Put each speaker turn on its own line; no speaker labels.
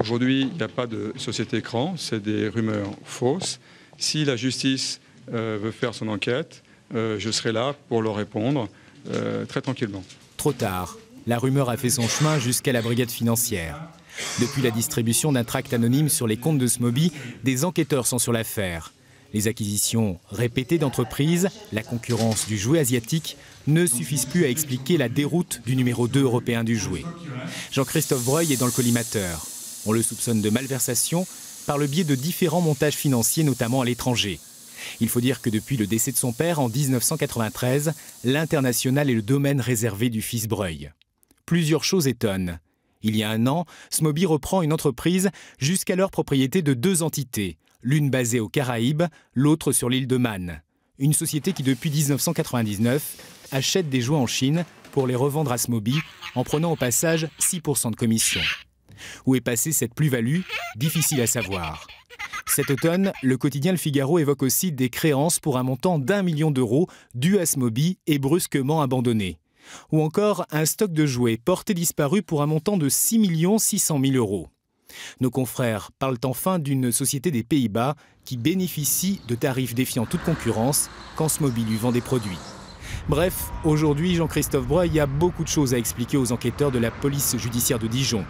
Aujourd'hui, il n'y a pas de société écran, c'est des rumeurs fausses. Si la justice euh, veut faire son enquête, euh, je serai là pour leur répondre euh, très tranquillement.
Trop tard, la rumeur a fait son chemin jusqu'à la brigade financière. Depuis la distribution d'un tract anonyme sur les comptes de Smoby, des enquêteurs sont sur l'affaire. Les acquisitions répétées d'entreprises, la concurrence du jouet asiatique ne suffisent plus à expliquer la déroute du numéro 2 européen du jouet. Jean-Christophe Breuil est dans le collimateur. On le soupçonne de malversation par le biais de différents montages financiers, notamment à l'étranger. Il faut dire que depuis le décès de son père en 1993, l'international est le domaine réservé du fils Breuil. Plusieurs choses étonnent. Il y a un an, Smoby reprend une entreprise jusqu'alors propriété de deux entités, l'une basée aux Caraïbes, l'autre sur l'île de Man. Une société qui, depuis 1999, achète des jouets en Chine pour les revendre à Smoby en prenant au passage 6% de commission. Où est passée cette plus-value Difficile à savoir. Cet automne, le quotidien Le Figaro évoque aussi des créances pour un montant d'un million d'euros dues à Smoby et brusquement abandonnées. Ou encore un stock de jouets porté disparu pour un montant de 6 600 000 euros. Nos confrères parlent enfin d'une société des Pays-Bas qui bénéficie de tarifs défiant toute concurrence quand Smoby lui vend des produits. Bref, aujourd'hui, Jean-Christophe Breuil a beaucoup de choses à expliquer aux enquêteurs de la police judiciaire de Dijon.